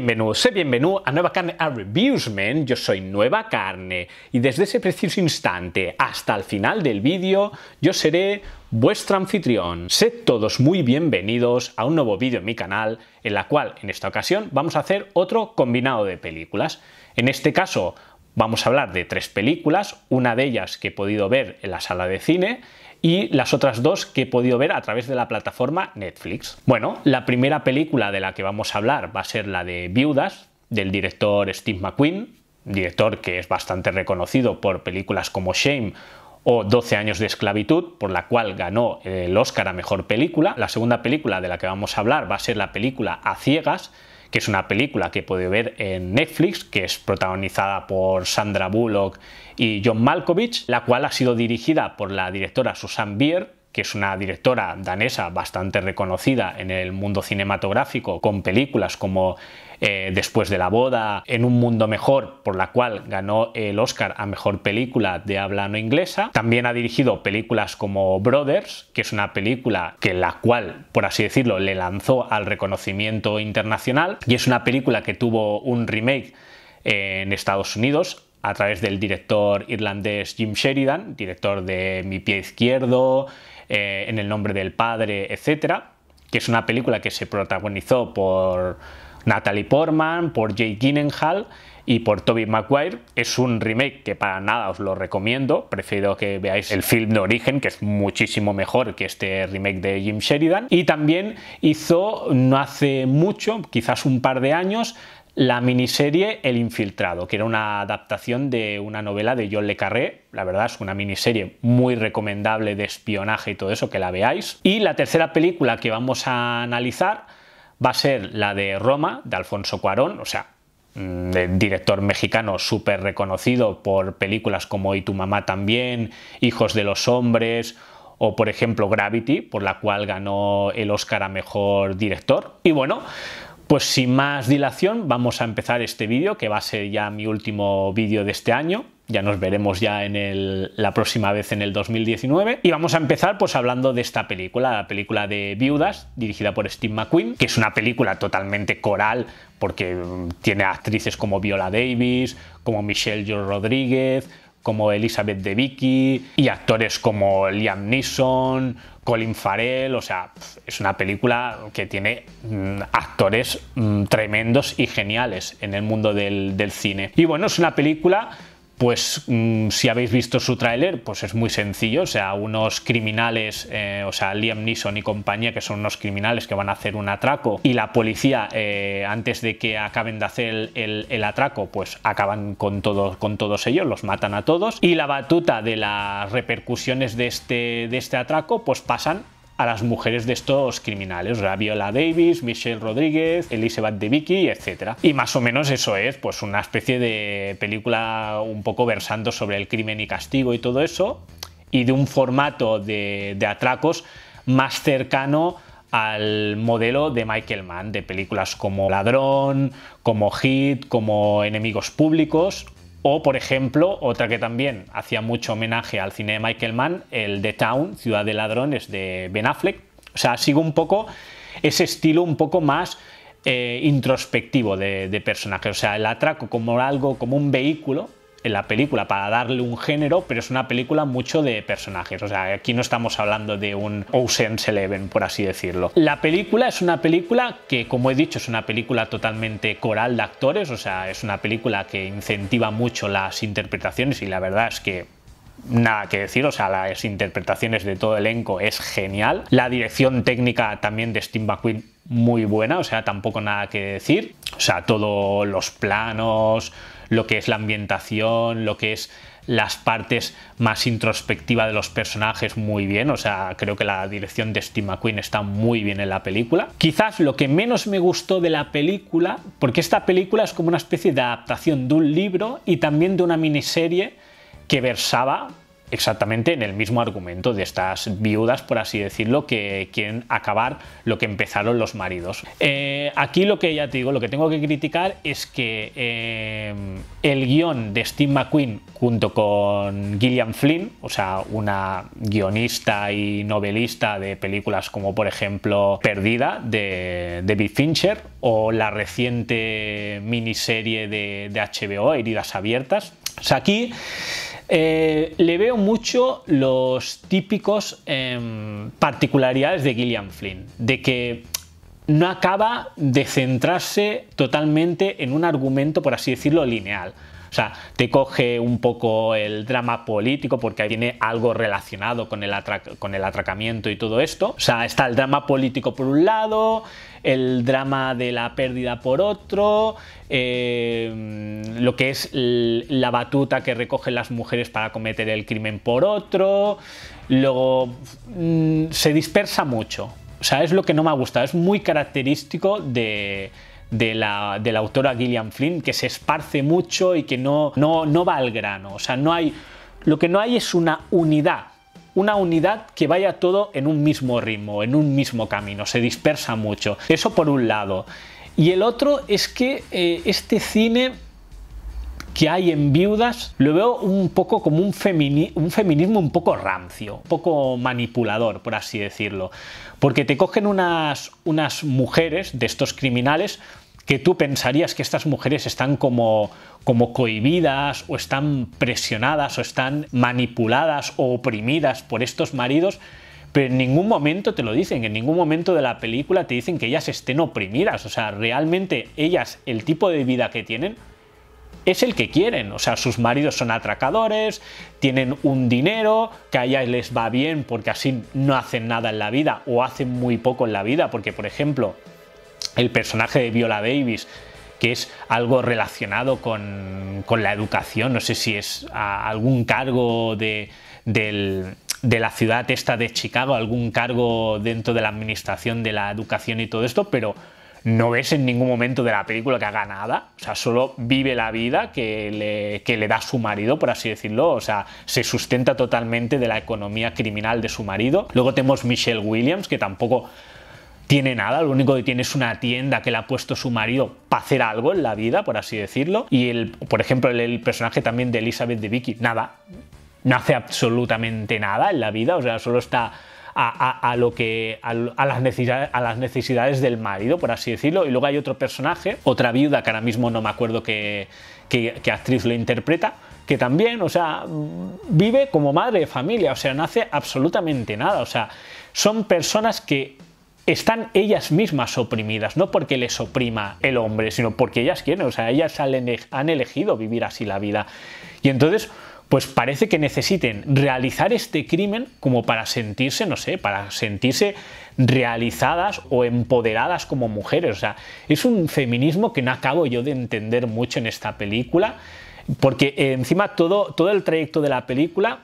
bienvenido, sé bienvenido a Nueva Carne a Reviews, men. Yo soy Nueva Carne y desde ese preciso instante hasta el final del vídeo yo seré vuestro anfitrión. Sed todos muy bienvenidos a un nuevo vídeo en mi canal en la cual en esta ocasión vamos a hacer otro combinado de películas. En este caso vamos a hablar de tres películas, una de ellas que he podido ver en la sala de cine y las otras dos que he podido ver a través de la plataforma Netflix. Bueno, la primera película de la que vamos a hablar va a ser la de Viudas, del director Steve McQueen, director que es bastante reconocido por películas como Shame o 12 años de esclavitud, por la cual ganó el Oscar a Mejor Película. La segunda película de la que vamos a hablar va a ser la película A Ciegas, que es una película que puede ver en Netflix, que es protagonizada por Sandra Bullock y John Malkovich, la cual ha sido dirigida por la directora Susan Beer que es una directora danesa bastante reconocida en el mundo cinematográfico, con películas como eh, Después de la boda, En un mundo mejor, por la cual ganó el Oscar a Mejor Película de habla no inglesa. También ha dirigido películas como Brothers, que es una película que la cual, por así decirlo, le lanzó al reconocimiento internacional. Y es una película que tuvo un remake en Estados Unidos a través del director irlandés Jim Sheridan, director de Mi pie izquierdo, eh, en el nombre del padre, etcétera, que es una película que se protagonizó por Natalie Portman, por Jake Gyllenhaal y por Toby Maguire. Es un remake que para nada os lo recomiendo. Prefiero que veáis el film de origen, que es muchísimo mejor que este remake de Jim Sheridan. Y también hizo no hace mucho, quizás un par de años, la miniserie El Infiltrado, que era una adaptación de una novela de John Le Carré. La verdad es una miniserie muy recomendable de espionaje y todo eso, que la veáis. Y la tercera película que vamos a analizar va a ser la de Roma, de Alfonso Cuarón, o sea, mm, director mexicano súper reconocido por películas como Y tu mamá también, Hijos de los Hombres o por ejemplo Gravity, por la cual ganó el Oscar a Mejor Director. Y bueno, pues sin más dilación vamos a empezar este vídeo que va a ser ya mi último vídeo de este año. Ya nos veremos ya en la próxima vez en el 2019. Y vamos a empezar pues hablando de esta película, la película de Viudas, dirigida por Steve McQueen, que es una película totalmente coral porque mm, tiene actrices como Viola Davis, como Michelle Rodríguez, como Elizabeth de Vicky y actores como Liam Neeson, Colin Farrell, o sea, es una película que tiene mm, actores mm, tremendos y geniales en el mundo del cine. Y bueno, es una película pues mm, si habéis visto su tráiler, pues es muy sencillo, o sea, unos criminales, eh, o sea, Liam Neeson y compañía, que son unos criminales que van a hacer un atraco, y la policía, eh, antes de que acaben de hacer el, atraco, pues acaban con, con todos ellos, los matan a todos, y la batuta de las repercusiones de este, de este atraco, pues pasan a las mujeres de estos criminales, Viola Davis, Michelle Rodríguez, Elizabeth Vicky, etc. Y más o menos eso es, pues una especie de película un poco versando sobre el crimen y castigo y todo eso, y de un formato de, de atracos más cercano al modelo de Michael Mann, de películas como Ladrón, como Hit, como Enemigos Públicos o, por ejemplo, otra que también hacía mucho homenaje al cine de Michael Mann, el The Town, Ciudad de Ladrones de Ben Affleck. O sea, sigo un poco ese estilo un poco más eh, introspectivo de, personaje. O sea, el atraco como algo, como un vehículo en la película para darle un género, pero es una película mucho de personajes. O sea, aquí no estamos hablando de un Ocean's Eleven, por así decirlo. La película es una película que, como he dicho, es una película totalmente coral de actores. O sea, es una película que incentiva mucho las interpretaciones y la verdad es que nada que decir, o sea, las interpretaciones de todo elenco es genial. La dirección técnica también de Steve McQueen muy buena, o sea, tampoco nada que decir. O sea, todos los planos, lo que es la ambientación, lo que es las partes más introspectivas de los personajes muy bien, o sea, creo que la dirección de Steve McQueen está muy bien en la película. Quizás lo que menos me gustó de la película, porque esta película es como una especie de adaptación de un libro y también de una miniserie que versaba exactamente en el mismo argumento de estas viudas, por así decirlo, que quieren acabar lo que empezaron los maridos. Eh, aquí lo que ya te digo, lo que tengo que criticar es que eh, el guión de Steve McQueen junto con Gillian Flynn, o sea, una guionista y novelista de películas como por ejemplo Perdida de David Fincher o la reciente miniserie de, de HBO Heridas Abiertas. O sea, aquí eh, le veo mucho los típicos em, particularidades de Gillian Flynn, de que no acaba de centrarse totalmente en un argumento, por así decirlo, lineal. O sea, te coge un poco el drama político porque tiene algo relacionado con el, con el atracamiento y todo esto. O sea, está el drama político por un lado, el drama de la pérdida por otro, em, lo que es la batuta que recogen las mujeres para cometer el crimen por otro. Luego mm, se dispersa mucho. O sea, es lo que no me ha gustado. Es muy característico de de la, autora Gillian Flynn, que se esparce mucho y que no, no, va al grano. O sea, no hay. Lo que no hay es una unidad una unidad que vaya todo en un mismo ritmo, en un mismo camino, se dispersa mucho. Eso por un lado. Y el otro es que eh, este cine que hay en viudas, lo veo un poco como un, un, feminismo un poco rancio, un poco manipulador, por así decirlo. Porque te cogen unas, unas mujeres de estos criminales que tú pensarías que estas mujeres están como, como cohibidas o están presionadas o están manipuladas o oprimidas por estos maridos, pero en ningún momento te lo dicen, en ningún momento de la película te dicen que ellas estén oprimidas, o sea, realmente ellas, el tipo de vida que tienen, es el que quieren, o sea, sus maridos son atracadores, tienen un dinero, que a ellas les va bien porque así no hacen nada en la vida o hacen muy poco en la vida, porque por ejemplo, el personaje de Viola Davis, que es algo relacionado con, la educación, no sé si es algún cargo de, la ciudad esta de Chicago, algún cargo dentro de la administración de la educación y todo esto, pero no ves en ningún momento de la película que haga nada, o sea, solo vive la vida que le, que le da su marido, por así decirlo, o sea, se sustenta totalmente de la economía criminal de su marido. Luego tenemos Michelle Williams, que tampoco tiene nada, lo único que tiene es una tienda que le ha puesto su marido para hacer algo en la vida, por así decirlo. Y el, por ejemplo, el, personaje también de Elizabeth de Vicky, nada, no hace absolutamente nada en la vida, o sea, solo está a, lo que a, las necesidades, a las necesidades del marido, por así decirlo. Y luego hay otro personaje, otra viuda que ahora mismo no me acuerdo qué, actriz lo interpreta, que también, o sea, vive como madre de familia, o sea, no hace absolutamente nada. O sea, son personas que están ellas mismas oprimidas, no porque les oprima el hombre, sino porque ellas quieren, o sea, ellas han elegido vivir así la vida. Y entonces, pues parece que necesiten realizar este crimen como para sentirse, no sé, para sentirse realizadas o empoderadas como mujeres. O sea, es un feminismo que no acabo yo de entender mucho en esta película, porque eh, encima todo, todo el trayecto de la película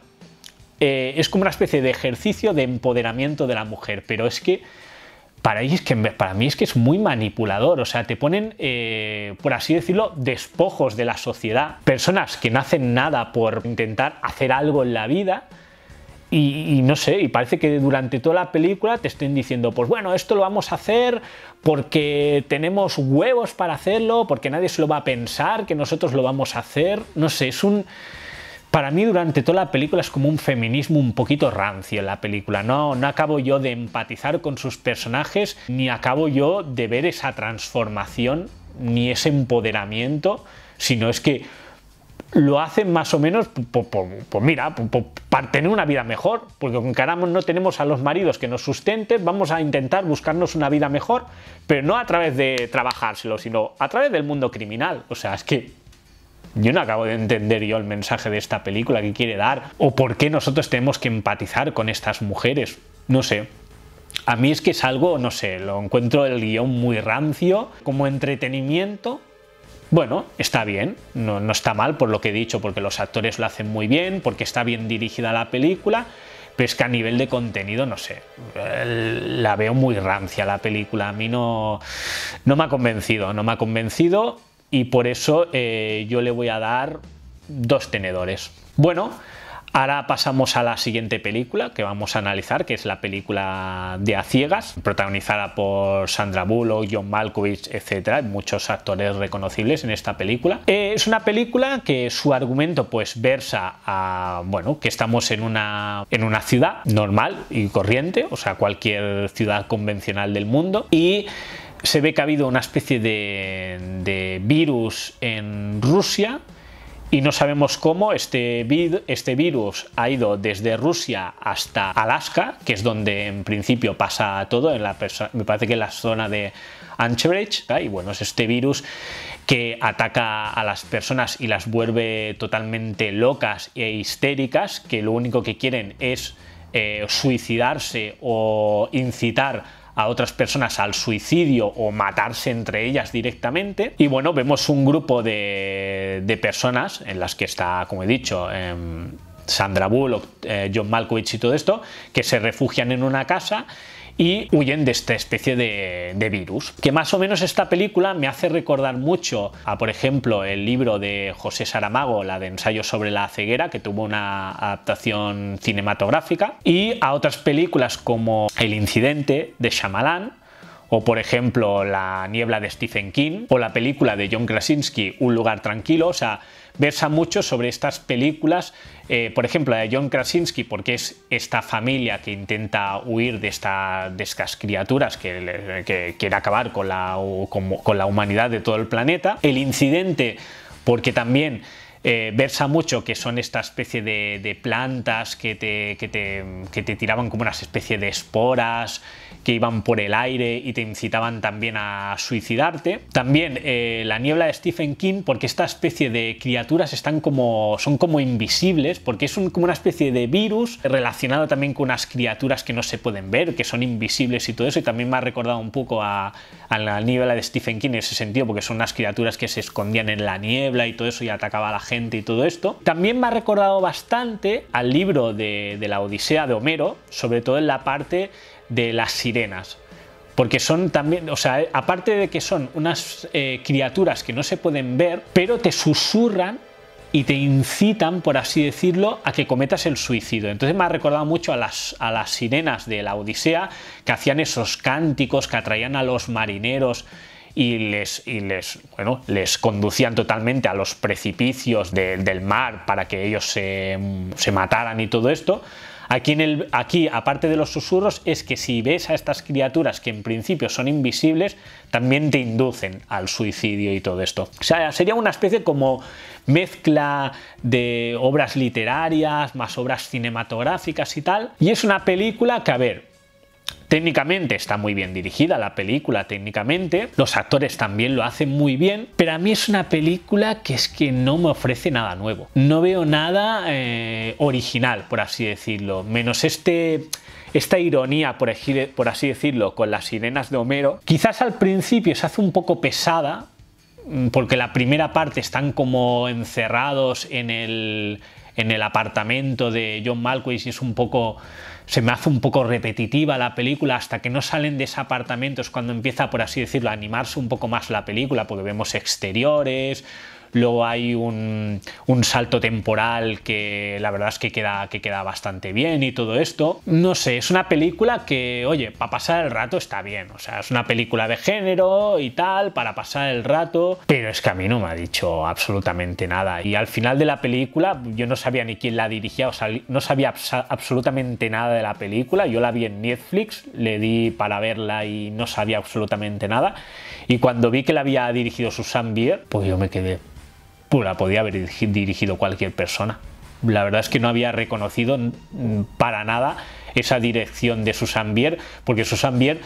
eh, es como una especie de ejercicio de empoderamiento de la mujer, pero es que para, mí es que es muy manipulador, o sea, te ponen, eh, por así decirlo, despojos de la sociedad, personas que no hacen nada por intentar hacer algo en la vida. y, no sé, y parece que durante toda la película te estén diciendo, pues bueno, esto lo vamos a hacer porque tenemos huevos para hacerlo, porque nadie se lo va a pensar, que nosotros lo vamos a hacer. No sé, es un... Para mí durante toda la película es como un feminismo un poquito rancio en la película. No, no acabo yo de empatizar con sus personajes, ni acabo yo de ver esa transformación, ni ese empoderamiento, sino es que lo hacen más o menos, pues, mira, para tener una vida mejor, porque con no tenemos a los maridos que nos sustenten, vamos a intentar buscarnos una vida mejor, pero no a través de trabajárselo, sino a través del mundo criminal. O sea, es que yo no acabo de entender yo el mensaje de esta película que quiere dar o por qué nosotros tenemos que empatizar con estas mujeres. No sé, a mí es que es algo, no sé, lo encuentro el guión muy rancio, como entretenimiento. Bueno, está bien, no, está mal por lo que he dicho, porque los actores lo hacen muy bien, porque está bien dirigida la película, pero es que a nivel de contenido, no sé, la veo muy rancia la película, a mí no, no me ha convencido, no me ha convencido y por eso eh, yo le voy a dar dos tenedores. Bueno, ahora pasamos a la siguiente película que vamos a analizar, que es la película de A Ciegas, protagonizada por Sandra Bullock, John Malkovich, etc. Muchos actores reconocibles en esta película. Eh, es una película que su argumento pues versa a, bueno, que estamos en una, en una ciudad normal y corriente, o sea, cualquier ciudad convencional del mundo, y se ve que ha habido una especie de, virus en Rusia y no sabemos cómo este, este virus ha ido desde Rusia hasta Alaska, que es donde en principio pasa todo, en la me parece que la zona de Anchorage, y bueno, es este virus que ataca a las personas y las vuelve totalmente locas e histéricas, que lo único que quieren es eh, suicidarse o incitar a otras personas al suicidio o matarse entre ellas directamente. Y bueno, vemos un grupo de, de personas en las que está, como he dicho, em, Sandra Bullock, eh, John Malkovich y todo esto, que se refugian en una casa y huyen de esta especie de, virus. Que más o menos esta película me hace recordar mucho a, por ejemplo, el libro de José Saramago, la de Ensayo sobre la ceguera, que tuvo una adaptación cinematográfica, y a otras películas como El incidente de Shyamalan, o por ejemplo La niebla de Stephen King, o la película de John Krasinski, Un lugar tranquilo, o sea, versa mucho sobre estas películas, eh, por ejemplo, la de John Krasinski, porque es esta familia que intenta huir de, de estas criaturas que, quiere acabar con la, con, la humanidad de todo el planeta. El incidente, porque también... Eh, versa mucho, que son esta especie de, plantas que te, que, te, tiraban como una especie de esporas, que iban por el aire y te incitaban también a suicidarte. También eh, la niebla de Stephen King, porque esta especie de criaturas están como, son como invisibles, porque es como una especie de virus relacionado también con unas criaturas que no se pueden ver, que son invisibles y todo eso, y también me ha recordado un poco a, la niebla de Stephen King en ese sentido, porque son unas criaturas que se escondían en la niebla y todo eso y atacaba a la gente y todo esto. También me ha recordado bastante al libro de, de la Odisea de Homero, sobre todo en la parte de las sirenas. Porque son también, o sea, aparte de que son unas eh, criaturas que no se pueden ver, pero te susurran y te incitan, por así decirlo, a que cometas el suicidio. Entonces me ha recordado mucho a las, a las sirenas de la Odisea, que hacían esos cánticos que atraían a los marineros y les, les, bueno, les conducían totalmente a los precipicios del mar para que ellos se, se mataran y todo esto. Aquí, aparte de los susurros, es que si ves a estas criaturas que en principio son invisibles, también te inducen al suicidio y todo esto. O sea, sería una especie como mezcla de obras literarias, más obras cinematográficas y tal. Y es una película que, a ver, Técnicamente está muy bien dirigida la película, técnicamente. Los actores también lo hacen muy bien, pero a mí es una película que es que no me ofrece nada nuevo. No veo nada eh, original, por así decirlo, menos este esta ironía, por, así decirlo, con las sirenas de Homero, quizás al principio se hace un poco pesada, mm, porque la primera parte están como encerrados en el, en el apartamento de John Malkovich y es un poco se me hace un poco repetitiva la película hasta que no salen de ese apartamento es cuando empieza por así decirlo a animarse un poco más la película porque vemos exteriores luego hay un, salto temporal que la verdad es que queda, que queda bastante bien y todo esto. No sé, es una película que, oye, para pasar el rato está bien, o sea, es una película de género y tal, para pasar el rato, pero es que a mí no me ha dicho absolutamente nada. Y al final de la película yo no sabía ni quién la dirigía, o sea, no sabía absolutamente nada de la película, yo la vi en Netflix, le di para verla y no sabía absolutamente nada. Y cuando vi que la había dirigido Susanne Bier, pues yo me quedé, pues la podía haber dirigido cualquier persona. La verdad es que no había reconocido para nada esa dirección de Susan Bier, porque Susan Bier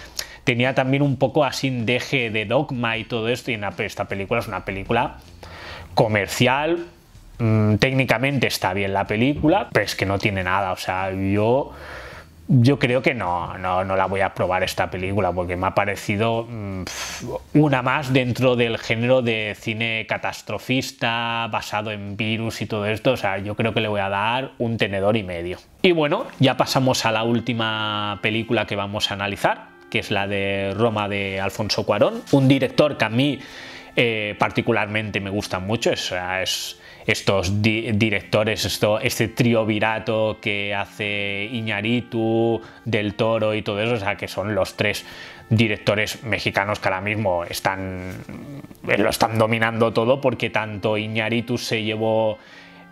tenía también un poco así de eje de dogma y todo esto, y esta película es una película comercial, mm, técnicamente está bien la película, pero es que no tiene nada, o sea, yo yo creo que no, no, la voy a probar esta película porque me ha parecido mm, una más dentro del género de cine catastrofista basado en virus y todo esto. O sea, yo creo que le voy a dar un tenedor y medio. Y bueno, ya pasamos a la última película que vamos a analizar, que es la de Roma de Alfonso Cuarón, un director que a mí eh, particularmente me gusta mucho. es estos directores, esto, este virato que hace Iñaritu, Del Toro y todo eso, o sea, que son los tres directores mexicanos que ahora mismo están, eh, lo están dominando todo porque tanto Iñaritu se llevó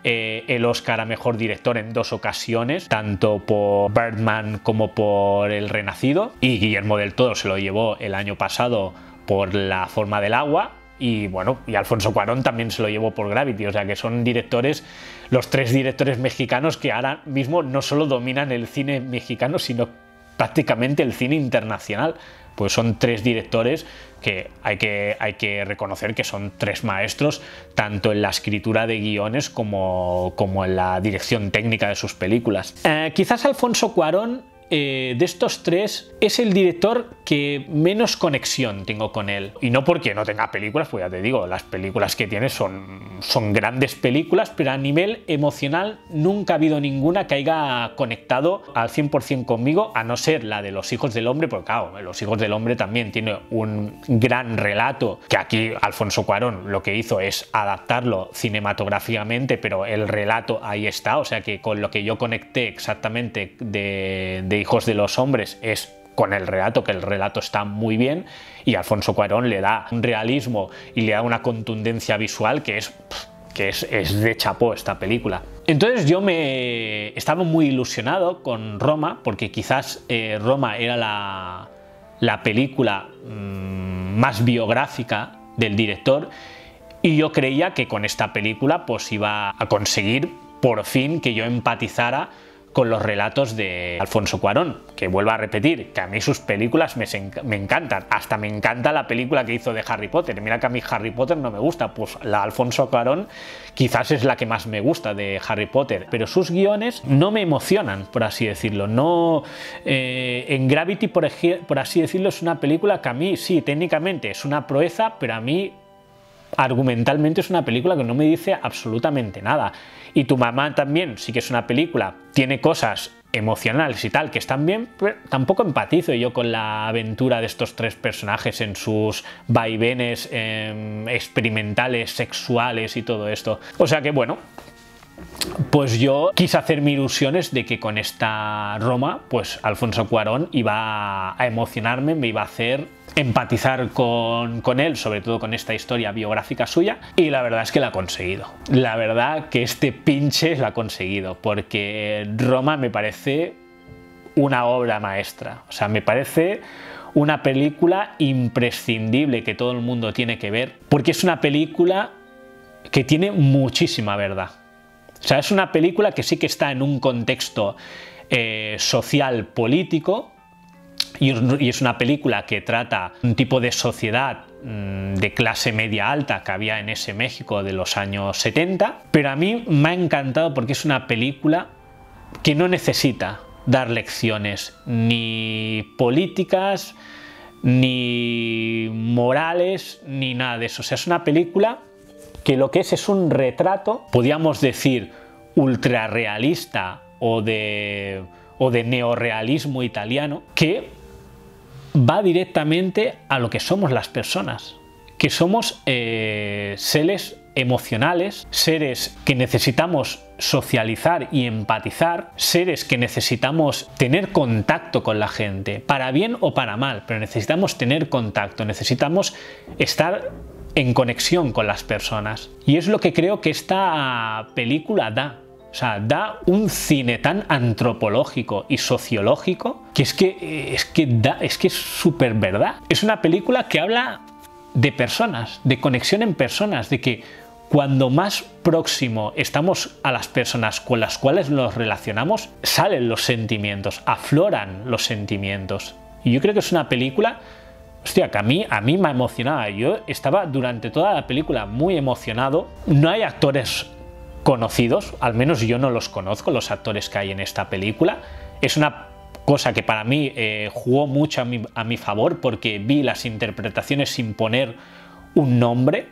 eh, el Oscar a Mejor Director en dos ocasiones, tanto por Birdman como por El Renacido, y Guillermo del Toro se lo llevó el año pasado por La Forma del Agua, y bueno, y Alfonso Cuarón también se lo llevó por Gravity, o sea que son directores, los tres directores mexicanos que ahora mismo no solo dominan el cine mexicano, sino prácticamente el cine internacional. Pues son tres directores que hay, que hay que reconocer que son tres maestros, tanto en la escritura de guiones como, como en la dirección técnica de sus películas. Eh, quizás Alfonso Cuarón eh, de estos tres es el director que menos conexión tengo con él. Y no porque no tenga películas, pues ya te digo, las películas que tiene son, son grandes películas, pero a nivel emocional nunca ha habido ninguna que haya conectado al 100% conmigo, a no ser la de Los Hijos del Hombre, porque claro, Los Hijos del Hombre también tiene un gran relato, que aquí Alfonso Cuarón lo que hizo es adaptarlo cinematográficamente, pero el relato ahí está, o sea que con lo que yo conecté exactamente de Hijos de los Hombres es con el relato, que el relato está muy bien, y Alfonso Cuarón le da un realismo y le da una contundencia visual que es que es, de chapó esta película. Entonces yo me estaba muy ilusionado con Roma, porque quizás eh, Roma era la, película mm, más biográfica del director, y yo creía que con esta película pues iba a conseguir por fin que yo empatizara con los relatos de Alfonso Cuarón, que vuelvo a repetir, que a mí sus películas me, encantan. Hasta me encanta la película que hizo de Harry Potter. Mira que a mí Harry Potter no me gusta, pues la Alfonso Cuarón quizás es la que más me gusta de Harry Potter, pero sus guiones no me emocionan, por así decirlo. No, eh, en Gravity, por así decirlo, es una película que a mí sí, técnicamente es una proeza, pero a mí argumentalmente es una película que no me dice absolutamente nada. Y tu mamá también, sí que es una película, tiene cosas emocionales y tal que están bien, pero tampoco empatizo yo con la aventura de estos tres personajes en sus vaivenes em, experimentales, sexuales y todo esto. O sea que bueno, pues yo quise hacerme ilusiones de que con esta Roma, pues Alfonso Cuarón iba a emocionarme, me iba a hacer empatizar con, con, él, sobre todo con esta historia biográfica suya, y la verdad es que la ha conseguido. La verdad que este pinche la ha conseguido, porque Roma me parece una obra maestra, o sea, me parece una película imprescindible que todo el mundo tiene que ver, porque es una película que tiene muchísima verdad o sea, es una película que sí que está en un contexto eh, social político y es una película que trata un tipo de sociedad mm, de clase media alta que había en ese México de los años 70, pero a mí me ha encantado porque es una película que no necesita dar lecciones ni políticas, ni morales, ni nada de eso. O sea, es una película que lo que es es un retrato, podríamos decir, ultrarrealista o de, o de neorealismo italiano, que va directamente a lo que somos las personas, que somos eh, seres emocionales, seres que necesitamos socializar y empatizar, seres que necesitamos tener contacto con la gente, para bien o para mal, pero necesitamos tener contacto, necesitamos estar en conexión con las personas. Y es lo que creo que esta película da. O sea, da un cine tan antropológico y sociológico que es que eh, es que es que es súper verdad. Es una película que habla de personas, de conexión en personas, de que cuando más próximo estamos a las personas con las cuales nos relacionamos, salen los sentimientos, afloran los sentimientos. Y yo creo que es una película Hostia, que a mí, a mí me emocionaba. Yo estaba durante toda la película muy emocionado. No hay actores conocidos, al menos yo no los conozco, los actores que hay en esta película. Es una cosa que para mí eh, jugó mucho a mi, a mi favor porque vi las interpretaciones sin poner un nombre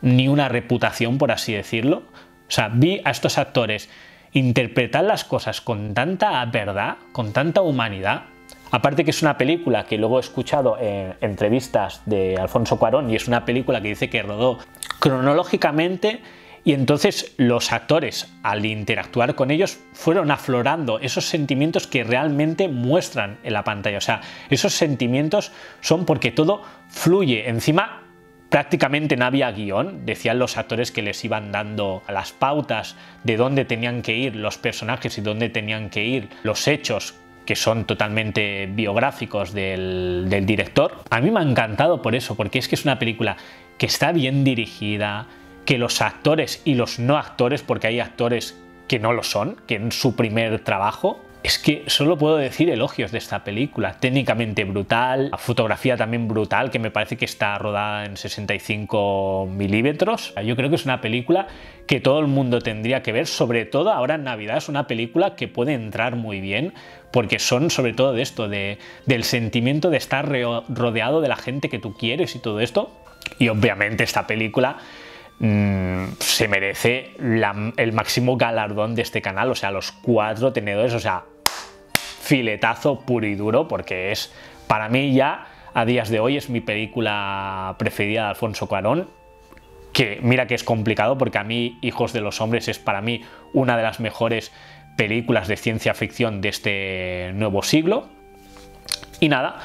ni una reputación, por así decirlo. O sea, vi a estos actores interpretar las cosas con tanta verdad, con tanta humanidad, Aparte que es una película que luego he escuchado en entrevistas de Alfonso Cuarón y es una película que dice que rodó cronológicamente y entonces los actores al interactuar con ellos fueron aflorando esos sentimientos que realmente muestran en la pantalla. O sea, esos sentimientos son porque todo fluye. Encima prácticamente no había guión, decían los actores que les iban dando las pautas de dónde tenían que ir los personajes y dónde tenían que ir los hechos que son totalmente biográficos del, del director. A mí me ha encantado por eso, porque es que es una película que está bien dirigida, que los actores y los no actores, porque hay actores que no lo son, que en su primer trabajo, es que solo puedo decir elogios de esta película. Técnicamente brutal, la fotografía también brutal, que me parece que está rodada en 65 milímetros. Yo creo que es una película que todo el mundo tendría que ver, sobre todo ahora en Navidad, es una película que puede entrar muy bien porque son sobre todo de esto, de, del sentimiento de estar rodeado de la gente que tú quieres y todo esto. Y obviamente esta película mm, se merece el máximo galardón de este canal, o sea, los cuatro tenedores, o sea, filetazo puro y duro, porque es, para mí ya, a días de hoy, es mi película preferida de Alfonso Cuarón, que mira que es complicado, porque a mí Hijos de los Hombres es para mí una de las mejores películas de ciencia ficción de este nuevo siglo. Y nada,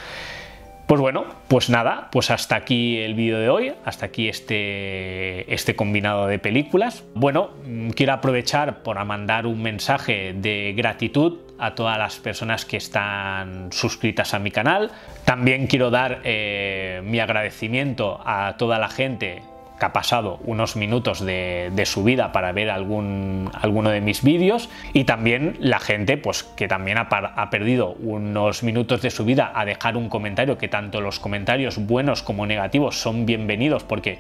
pues bueno, pues nada, pues hasta aquí el vídeo de hoy, hasta aquí este, este combinado de películas. Bueno, mm, quiero aprovechar para mandar un mensaje de gratitud a todas las personas que están suscritas a mi canal. También quiero dar eh, mi agradecimiento a toda la gente que ha pasado unos minutos de, su vida para ver algún, alguno de mis vídeos y también la gente pues, que también ha, ha, perdido unos minutos de su vida a dejar un comentario, que tanto los comentarios buenos como negativos son bienvenidos porque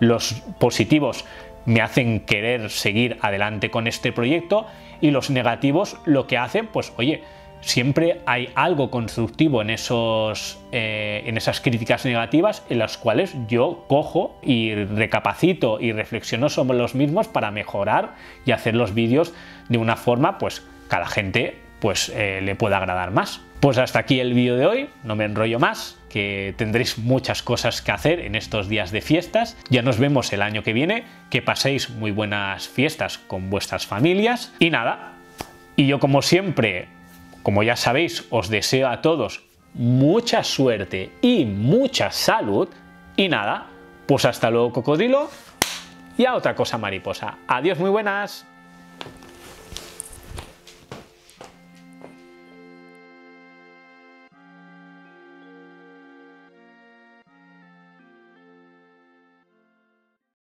los positivos me hacen querer seguir adelante con este proyecto y los negativos lo que hacen, pues oye, siempre hay algo constructivo en, esos, eh, en esas críticas negativas en las cuales yo cojo y recapacito y reflexiono sobre los mismos para mejorar y hacer los vídeos de una forma pues que a la gente pues eh, le pueda agradar más. Pues hasta aquí el vídeo de hoy, no me enrollo más, que tendréis muchas cosas que hacer en estos días de fiestas. Ya nos vemos el año que viene, que paséis muy buenas fiestas con vuestras familias y nada. Y yo como siempre, como ya sabéis, os deseo a todos mucha suerte y mucha salud y nada, pues hasta luego cocodrilo y a otra cosa mariposa. Adiós, muy buenas.